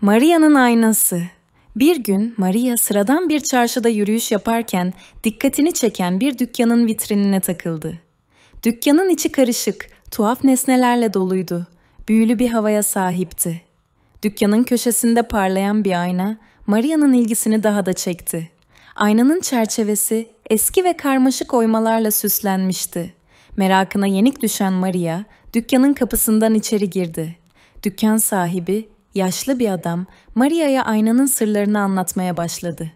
Maria'nın aynası. Bir gün Maria sıradan bir çarşıda yürüyüş yaparken dikkatini çeken bir dükkanın vitrinine takıldı. Dükkanın içi karışık, tuhaf nesnelerle doluydu. Büyülü bir havaya sahipti. Dükkanın köşesinde parlayan bir ayna Maria'nın ilgisini daha da çekti. Aynanın çerçevesi eski ve karmaşık oymalarla süslenmişti. Merakına yenik düşen Maria dükkanın kapısından içeri girdi. Dükkan sahibi yaşlı bir adam Maria'ya aynanın sırlarını anlatmaya başladı.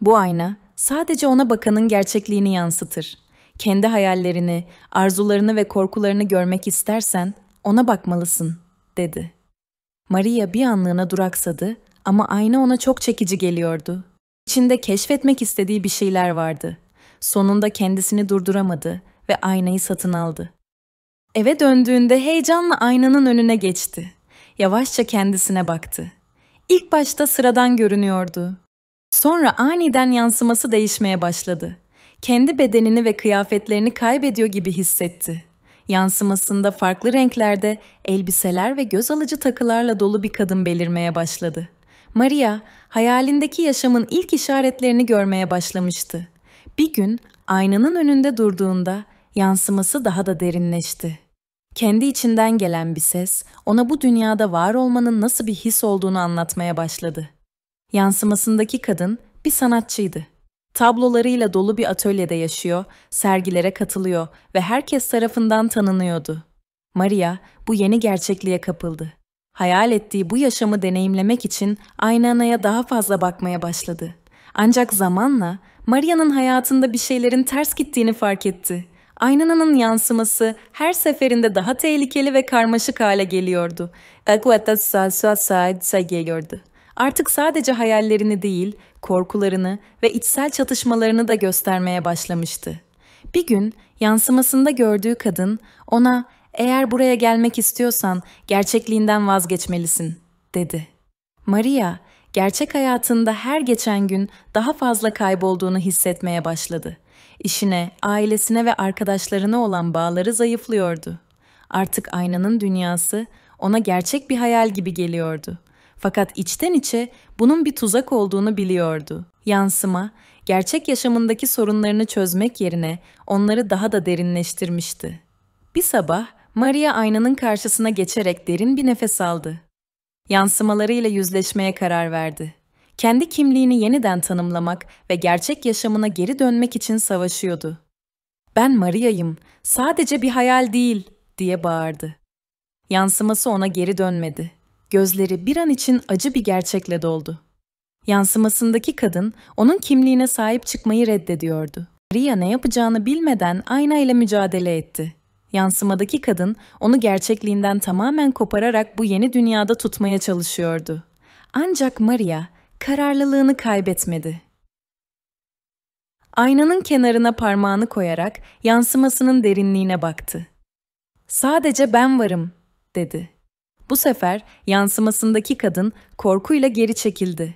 Bu ayna sadece ona bakanın gerçekliğini yansıtır. Kendi hayallerini, arzularını ve korkularını görmek istersen ona bakmalısın, dedi. Maria bir anlığına duraksadı ama ayna ona çok çekici geliyordu. İçinde keşfetmek istediği bir şeyler vardı. Sonunda kendisini durduramadı ve aynayı satın aldı. Eve döndüğünde heyecanla aynanın önüne geçti yavaşça kendisine baktı. İlk başta sıradan görünüyordu. Sonra aniden yansıması değişmeye başladı. Kendi bedenini ve kıyafetlerini kaybediyor gibi hissetti. Yansımasında farklı renklerde elbiseler ve göz alıcı takılarla dolu bir kadın belirmeye başladı. Maria hayalindeki yaşamın ilk işaretlerini görmeye başlamıştı. Bir gün aynanın önünde durduğunda yansıması daha da derinleşti. Kendi içinden gelen bir ses ona bu dünyada var olmanın nasıl bir his olduğunu anlatmaya başladı. Yansımasındaki kadın bir sanatçıydı. Tablolarıyla dolu bir atölyede yaşıyor, sergilere katılıyor ve herkes tarafından tanınıyordu. Maria bu yeni gerçekliğe kapıldı. Hayal ettiği bu yaşamı deneyimlemek için aynanaya daha fazla bakmaya başladı. Ancak zamanla Maria'nın hayatında bir şeylerin ters gittiğini fark etti aynanın yansıması her seferinde daha tehlikeli ve karmaşık hale geliyordu. Aguata salsa saidsa geliyordu. Artık sadece hayallerini değil, korkularını ve içsel çatışmalarını da göstermeye başlamıştı. Bir gün yansımasında gördüğü kadın ona eğer buraya gelmek istiyorsan gerçekliğinden vazgeçmelisin dedi. Maria gerçek hayatında her geçen gün daha fazla kaybolduğunu hissetmeye başladı işine, ailesine ve arkadaşlarına olan bağları zayıflıyordu. Artık aynanın dünyası ona gerçek bir hayal gibi geliyordu. Fakat içten içe bunun bir tuzak olduğunu biliyordu. Yansıma, gerçek yaşamındaki sorunlarını çözmek yerine onları daha da derinleştirmişti. Bir sabah Maria aynanın karşısına geçerek derin bir nefes aldı. Yansımalarıyla yüzleşmeye karar verdi kendi kimliğini yeniden tanımlamak ve gerçek yaşamına geri dönmek için savaşıyordu. "Ben Maria'yım. Sadece bir hayal değil." diye bağırdı. Yansıması ona geri dönmedi. Gözleri bir an için acı bir gerçekle doldu. Yansımasındaki kadın onun kimliğine sahip çıkmayı reddediyordu. Maria ne yapacağını bilmeden aynayla mücadele etti. Yansımadaki kadın onu gerçekliğinden tamamen kopararak bu yeni dünyada tutmaya çalışıyordu. Ancak Maria kararlılığını kaybetmedi. Aynanın kenarına parmağını koyarak yansımasının derinliğine baktı. "Sadece ben varım." dedi. Bu sefer yansımasındaki kadın korkuyla geri çekildi.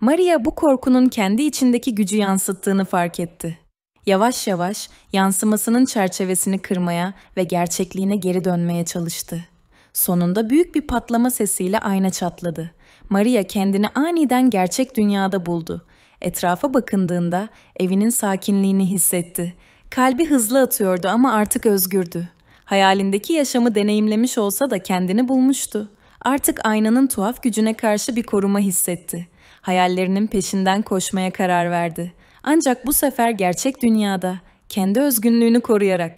Maria bu korkunun kendi içindeki gücü yansıttığını fark etti. Yavaş yavaş yansımasının çerçevesini kırmaya ve gerçekliğine geri dönmeye çalıştı. Sonunda büyük bir patlama sesiyle ayna çatladı. Maria kendini aniden gerçek dünyada buldu. Etrafa bakındığında evinin sakinliğini hissetti. Kalbi hızlı atıyordu ama artık özgürdü. Hayalindeki yaşamı deneyimlemiş olsa da kendini bulmuştu. Artık aynanın tuhaf gücüne karşı bir koruma hissetti. Hayallerinin peşinden koşmaya karar verdi. Ancak bu sefer gerçek dünyada, kendi özgünlüğünü koruyarak.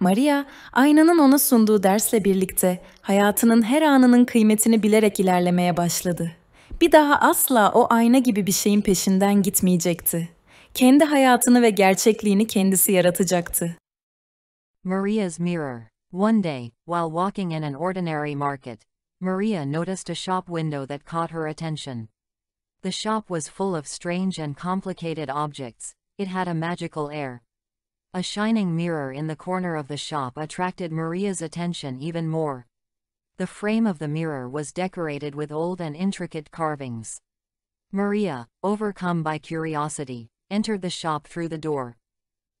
Maria, aynanın ona sunduğu dersle birlikte hayatının her anının kıymetini bilerek ilerlemeye başladı. Bir daha asla o ayna gibi bir şeyin peşinden gitmeyecekti. Kendi hayatını ve gerçekliğini kendisi yaratacaktı. Maria's Mirror One day, while walking in an ordinary market, Maria noticed a shop window that caught her attention. The shop was full of strange and complicated objects, it had a magical air, A shining mirror in the corner of the shop attracted Maria's attention even more. The frame of the mirror was decorated with old and intricate carvings. Maria, overcome by curiosity, entered the shop through the door.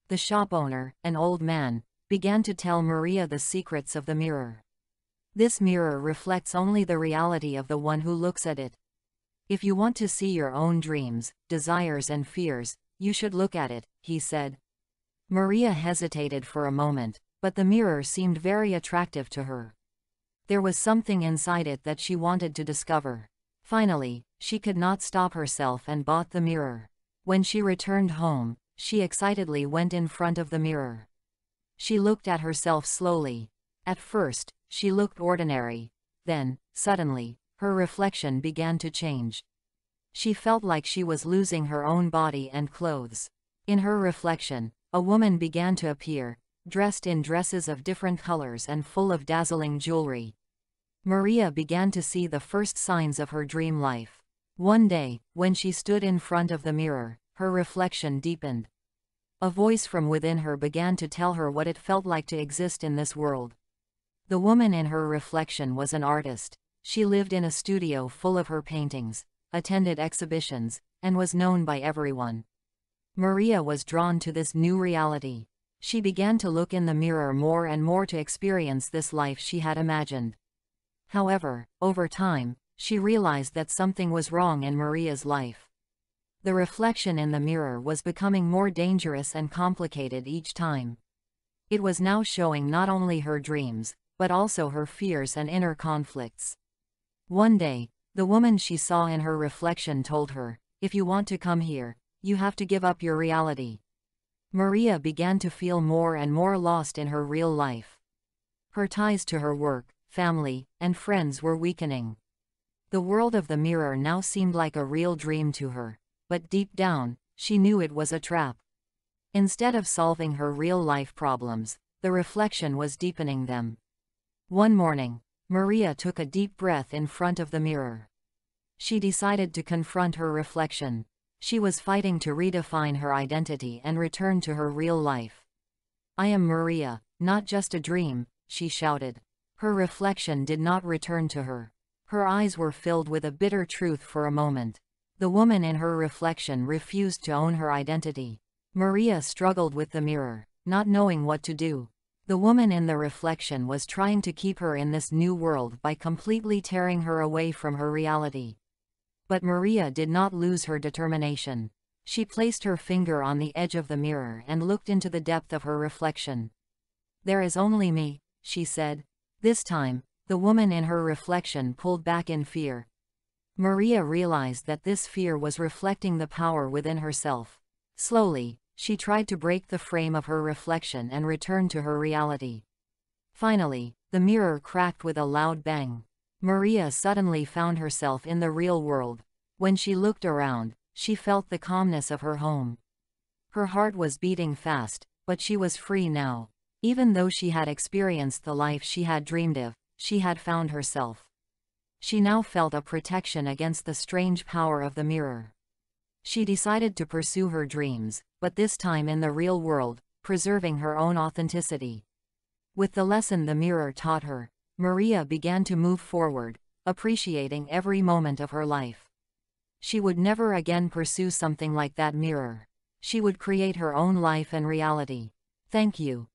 The shop owner, an old man, began to tell Maria the secrets of the mirror. This mirror reflects only the reality of the one who looks at it. If you want to see your own dreams, desires and fears, you should look at it, he said. Maria hesitated for a moment, but the mirror seemed very attractive to her. There was something inside it that she wanted to discover. Finally, she could not stop herself and bought the mirror. When she returned home, she excitedly went in front of the mirror. She looked at herself slowly. At first, she looked ordinary. Then, suddenly, her reflection began to change. She felt like she was losing her own body and clothes. In her reflection, a woman began to appear, dressed in dresses of different colors and full of dazzling jewelry. Maria began to see the first signs of her dream life. One day, when she stood in front of the mirror, her reflection deepened. A voice from within her began to tell her what it felt like to exist in this world. The woman in her reflection was an artist. She lived in a studio full of her paintings, attended exhibitions, and was known by everyone. Maria was drawn to this new reality. She began to look in the mirror more and more to experience this life she had imagined. However, over time, she realized that something was wrong in Maria's life. The reflection in the mirror was becoming more dangerous and complicated each time. It was now showing not only her dreams, but also her fears and inner conflicts. One day, the woman she saw in her reflection told her, if you want to come here, you have to give up your reality. Maria began to feel more and more lost in her real life. Her ties to her work, family, and friends were weakening. The world of the mirror now seemed like a real dream to her, but deep down, she knew it was a trap. Instead of solving her real-life problems, the reflection was deepening them. One morning, Maria took a deep breath in front of the mirror. She decided to confront her reflection. She was fighting to redefine her identity and return to her real life. I am Maria, not just a dream, she shouted. Her reflection did not return to her. Her eyes were filled with a bitter truth for a moment. The woman in her reflection refused to own her identity. Maria struggled with the mirror, not knowing what to do. The woman in the reflection was trying to keep her in this new world by completely tearing her away from her reality. But Maria did not lose her determination. She placed her finger on the edge of the mirror and looked into the depth of her reflection. There is only me, she said. This time, the woman in her reflection pulled back in fear. Maria realized that this fear was reflecting the power within herself. Slowly, she tried to break the frame of her reflection and return to her reality. Finally, the mirror cracked with a loud bang. Maria suddenly found herself in the real world. When she looked around, she felt the calmness of her home. Her heart was beating fast, but she was free now. Even though she had experienced the life she had dreamed of, she had found herself. She now felt a protection against the strange power of the mirror. She decided to pursue her dreams, but this time in the real world, preserving her own authenticity. With the lesson the mirror taught her, Maria began to move forward, appreciating every moment of her life. She would never again pursue something like that mirror. She would create her own life and reality. Thank you.